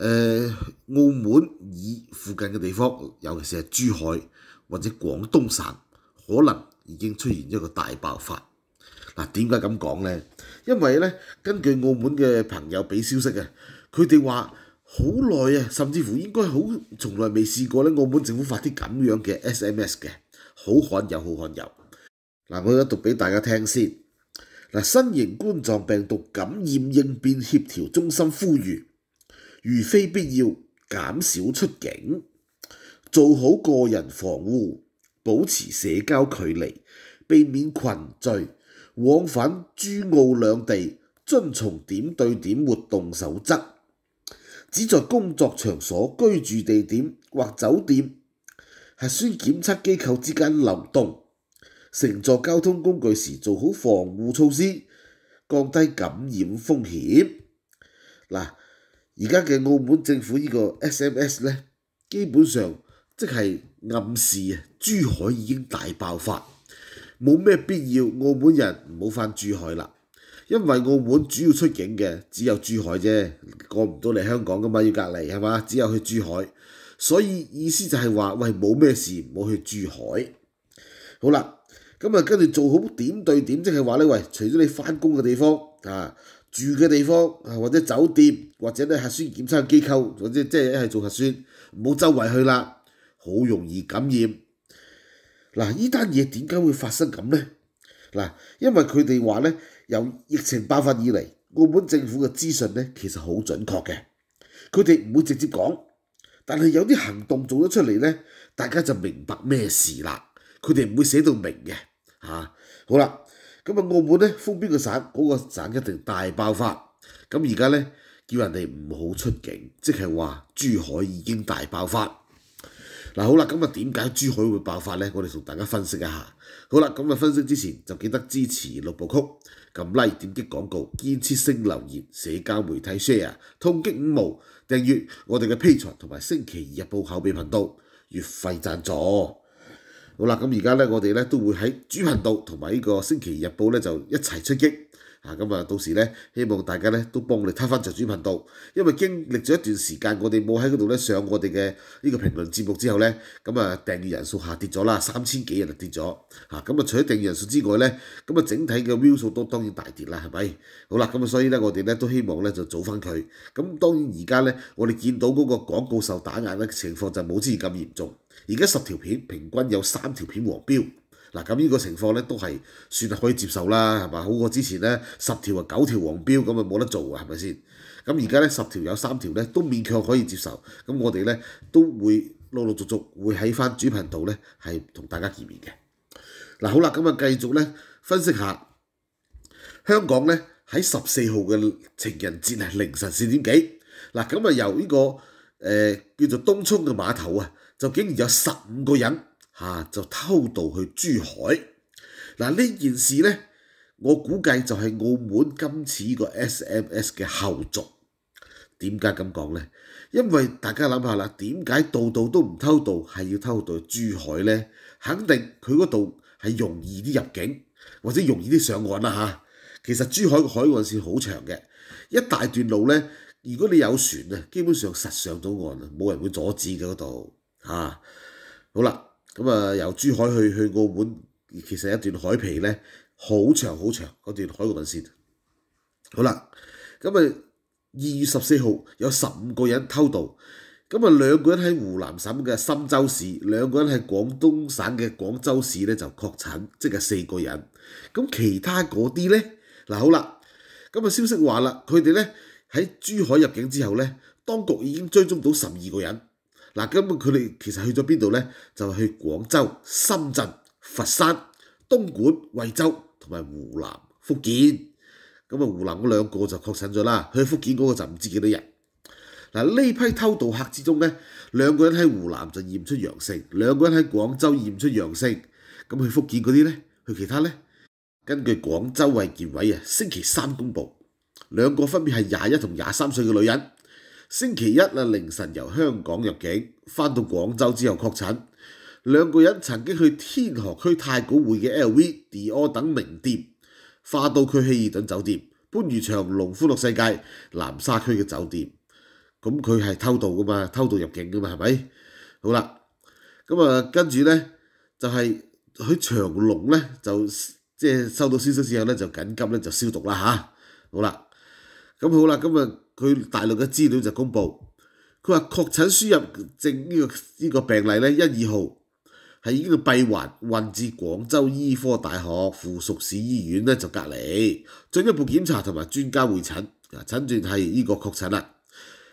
誒，澳門以附近嘅地方，尤其是係珠海或者廣東省，可能已經出現一個大爆發。嗱，點解咁講咧？因為咧，根據澳門嘅朋友俾消息啊，佢哋話好耐啊，甚至乎應該好從來未試過咧。澳門政府發啲咁樣嘅 SMS 嘅，好罕有，好罕有。嗱，我而家讀俾大家聽先。嗱，新型冠狀病毒感染應變協調中心呼籲。如非必要，減少出境，做好個人防護，保持社交距離，避免群聚，往返珠澳兩地，遵從點對點活動守則，只在工作場所、居住地點或酒店、核酸檢測機構之間流動，乘坐交通工具時做好防護措施，降低感染風險。嗱。而家嘅澳門政府呢個 SMS 咧，基本上即係暗示啊，珠海已經大爆發，冇咩必要澳門人唔好翻珠海啦，因為澳門主要出境嘅只有珠海啫，過唔到嚟香港噶嘛，要隔離係嘛，只有去珠海，所以意思就係話，喂，冇咩事，唔好去珠海。好啦，咁啊跟住做好點對點，即係話咧，喂，除咗你翻工嘅地方啊。住嘅地方啊，或者酒店，或者咧核酸檢測機構，或者即係一係做核酸，唔好周圍去啦，好容易感染。嗱，呢單嘢點解會發生咁咧？嗱，因為佢哋話咧，由疫情爆發以嚟，澳門政府嘅資訊咧其實好準確嘅，佢哋唔會直接講，但係有啲行動做咗出嚟咧，大家就明白咩事啦。佢哋唔會寫到明嘅，嚇，好啦。咁啊，澳门咧封边个省，嗰个省一定大爆发。咁而家咧叫人哋唔好出境，即系话珠海已经大爆发。嗱，好啦，咁啊，点解珠海会爆发咧？我哋同大家分析一下。好啦，咁啊，分析之前就记得支持六部曲，撳 Like 点击广告，建设性留言，社交媒体 Share，通击五毛，订阅我哋嘅 P 台同埋星期二日报口碑频道，月费赞助。好啦，咁而家咧，我哋咧都會喺主頻道同埋呢個《星期日報》咧，就一齊出擊。啊，咁啊，到時咧，希望大家咧都幫我哋睇翻財主頻道，因為經歷咗一段時間，我哋冇喺嗰度咧上我哋嘅呢個評論節目之後咧，咁啊訂閱人數下跌咗啦，三千幾人就跌咗，嚇咁啊除咗訂閱人數之外咧，咁啊整體嘅 view 數都當然大跌啦，係咪？好啦，咁啊所以咧，我哋咧都希望咧就早翻佢，咁當然而家咧，我哋見到嗰個廣告受打壓咧情況就冇之前咁嚴重，而家十條片平均有三條片黃標。嗱咁呢個情況咧都係算係可以接受啦，係嘛？好過之前咧十條啊九條黃標咁啊冇得做啊，係咪先？咁而家咧十條有三條咧都勉強可以接受，咁我哋咧都會陸陸續續會喺翻主頻道咧係同大家見面嘅。嗱好啦，咁啊繼續咧分析下香港咧喺十四號嘅情人節係凌晨四點幾嗱咁啊由呢個誒叫做東涌嘅碼頭啊就竟然有十五個人。吓就偷渡去珠海，嗱呢件事咧，我估计就系澳门今次个 S M S 嘅后续。点解咁讲咧？因为大家谂下啦，点解度度都唔偷渡，系要偷渡去珠海咧？肯定佢嗰度系容易啲入境，或者容易啲上岸啦吓。其实珠海個海岸线好长嘅，一大段路咧，如果你有船啊，基本上实上到岸啊，冇人会阻止嘅嗰度。吓，好啦。咁啊，由珠海去去澳門，其實一段海皮咧，好長好長嗰段海运運線。好啦，咁啊，二月十四號有十五個人偷渡，咁啊，兩個人喺湖南省嘅深州市，兩個人喺廣東省嘅廣州市咧就確診，即係四個人。咁其他嗰啲咧，嗱好啦，咁啊消息話啦，佢哋咧喺珠海入境之後咧，當局已經追蹤到十二個人。嗱，根本佢哋其實去咗邊度咧？就去廣州、深圳、佛山、東莞、惠州同埋湖南、福建。咁啊，湖南嗰兩個就確診咗啦，去福建嗰個就唔知幾多人。嗱，呢批偷渡客之中咧，兩個人喺湖南就驗出陽性，兩個人喺廣州驗出陽性。咁去福建嗰啲咧，去其他咧，根據廣州卫健委啊，星期三公布，兩個分別係廿一同廿三歲嘅女人。星期一啊凌晨由香港入境，翻到廣州之後確診，兩個人曾經去天河區太古匯嘅 LV、Dior 等名店，花都區希爾頓酒店、番禺長隆歡樂世界、南沙區嘅酒店，咁佢係偷渡噶嘛，偷渡入境噶嘛，係咪？好啦，咁啊跟住咧就係喺長隆咧就即係收到消息之後咧就緊急咧就消毒啦嚇，好啦。咁好啦，今日佢大陸嘅資料就公布，佢話確診輸入證呢個呢個病例咧，一、二號係已經就閉環運至廣州醫科大學附屬市醫院咧就隔離，進一步檢查同埋專家會診，啊診斷係呢個確診啦。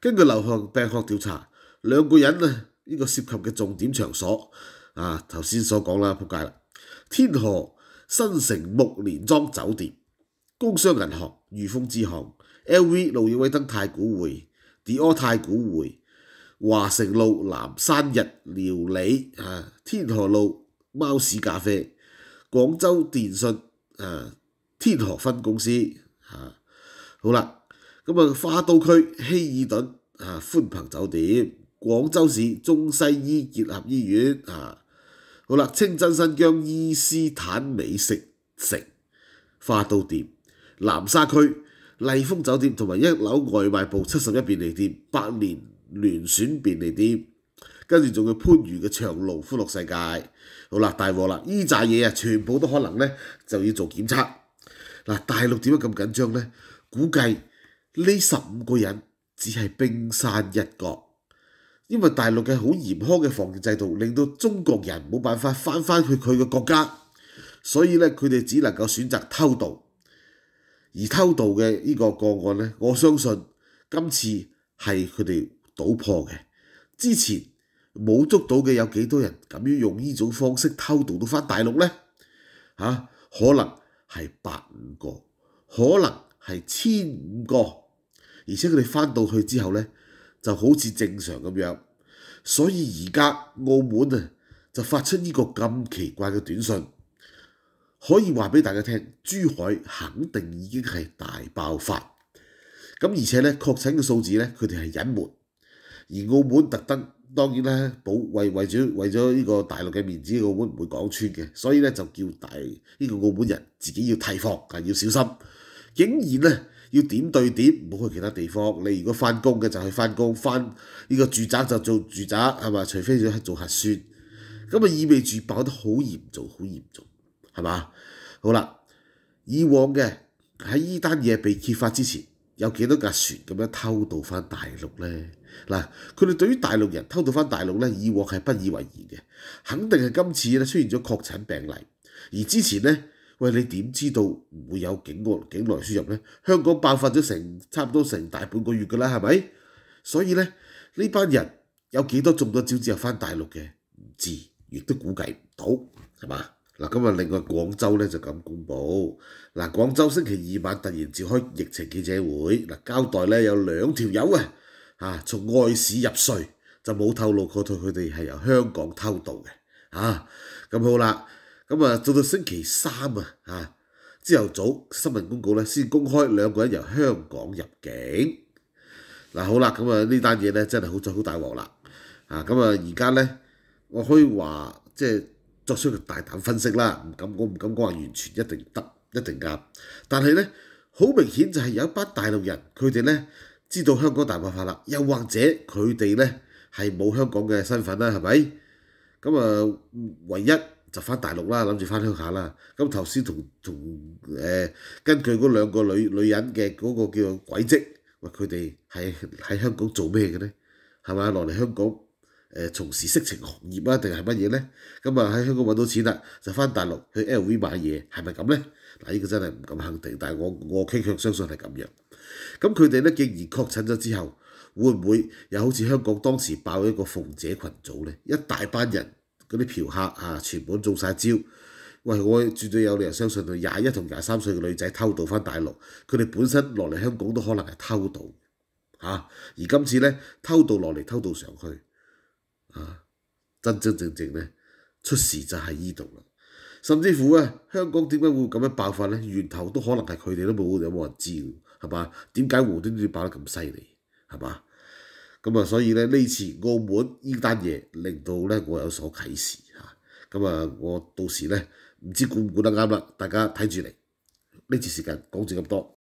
根據流行病學調查，兩個人啊呢個涉及嘅重點場所啊頭先所講啦，撲街啦，天河新城木蓮莊酒店、工商銀行裕豐支行。L.V. 路易威登太古匯，Dior 太古匯，華城路南山日料理啊，天河路貓屎咖啡，廣州電信、啊，天河分公司啊，好啦，咁啊花都區希爾頓啊，寬朋酒店，廣州市中西醫結合醫院啊，好啦，清真新疆伊斯坦美食城花都店，南沙區。麗豐酒店同埋一樓外賣部七十一便利店、百年聯選便利店，跟住仲有番禺嘅長路歡樂世界。好啦，大鑊啦！依扎嘢啊，全部都可能咧就要做檢測。嗱，大陸點解咁緊張咧？估計呢十五個人只係冰山一角，因為大陸嘅好嚴苛嘅防疫制度，令到中國人冇辦法翻返去佢嘅國家，所以咧佢哋只能夠選擇偷渡。而偷渡嘅呢個個案咧，我相信今次係佢哋倒破嘅。之前冇捉到嘅有幾多人咁樣用呢種方式偷渡到翻大陸咧？嚇，可能係百五個，可能係千五個。而且佢哋翻到去之後咧，就好似正常咁樣。所以而家澳門啊，就發出呢個咁奇怪嘅短信。可以話俾大家聽，珠海肯定已經係大爆發，咁而且咧確診嘅數字咧佢哋係隱瞞，而澳門特登當然咧保為為咗為咗呢個大陸嘅面子，澳門唔會講穿嘅，所以咧就叫大呢個澳門人自己要提防，啊要小心，竟然咧要點對點，唔好去其他地方。你如果翻工嘅就去翻工，翻呢個住宅就做住宅係嘛？除非要去做核酸，咁啊意味住爆得好嚴重，好嚴重。係嘛？好啦，以往嘅喺依單嘢被揭發之前，有幾多架船咁樣偷渡翻大陸咧？嗱，佢哋對於大陸人偷渡翻大陸咧，以往係不以為然嘅，肯定係今次咧出現咗確診病例。而之前咧，喂你點知道唔會有境外境外輸入咧？香港爆發咗成差唔多成大半個月㗎啦，係咪？所以咧，呢班人有幾多中咗招之後翻大陸嘅？唔知亦都估計唔到係嘛？嗱，咁啊，另外廣州咧就咁公佈，嗱廣州星期二晚突然召開疫情記者會，嗱交代咧有兩條友啊，嚇從外市入穗就冇透露佢佢哋係由香港偷渡嘅，嚇咁好啦，咁啊到到星期三啊，嚇朝頭早新聞公告咧先公開兩個人由香港入境，嗱好啦，咁啊呢單嘢咧真係好咗好大鑊啦，啊咁啊而家咧我可以話即係。作出個大胆分析啦，唔敢，我唔敢講話完全一定得一定啱，但係咧好明顯就係有一班大陸人，佢哋咧知道香港大爆化啦，又或者佢哋咧係冇香港嘅身份啦，係咪？咁啊，唯一就翻大陸啦，諗住翻鄉下啦。咁頭先同同誒根佢嗰兩個女女人嘅嗰個叫做軌跡，話佢哋係喺香港做咩嘅咧？係咪落嚟香港。誒從事色情行業啊，定係乜嘢咧？咁啊喺香港揾到錢啦，就翻大陸去 L V 買嘢，係咪咁咧？嗱，呢個真係唔敢肯定，但係我我傾卻相信係咁樣。咁佢哋咧竟然確診咗之後，會唔會又好似香港當時爆一個鳳姐群組咧？一大班人嗰啲嫖客啊，全部中曬招。喂，我絕對有理由相信佢廿一同廿三歲嘅女仔偷渡翻大陸，佢哋本身落嚟香港都可能係偷渡嚇，而今次咧偷渡落嚟偷渡上去。啊！真真正正咧出事就喺呢度啦，甚至乎啊，香港点解会咁样爆发咧？源头都可能系佢哋都冇有冇人知，系嘛？点解胡端端爆得咁犀利，系嘛？咁啊，所以咧呢次澳门呢单嘢令到咧我有所启示吓，咁啊我到时咧唔知估唔估得啱啦，大家睇住嚟呢次时间讲住咁多。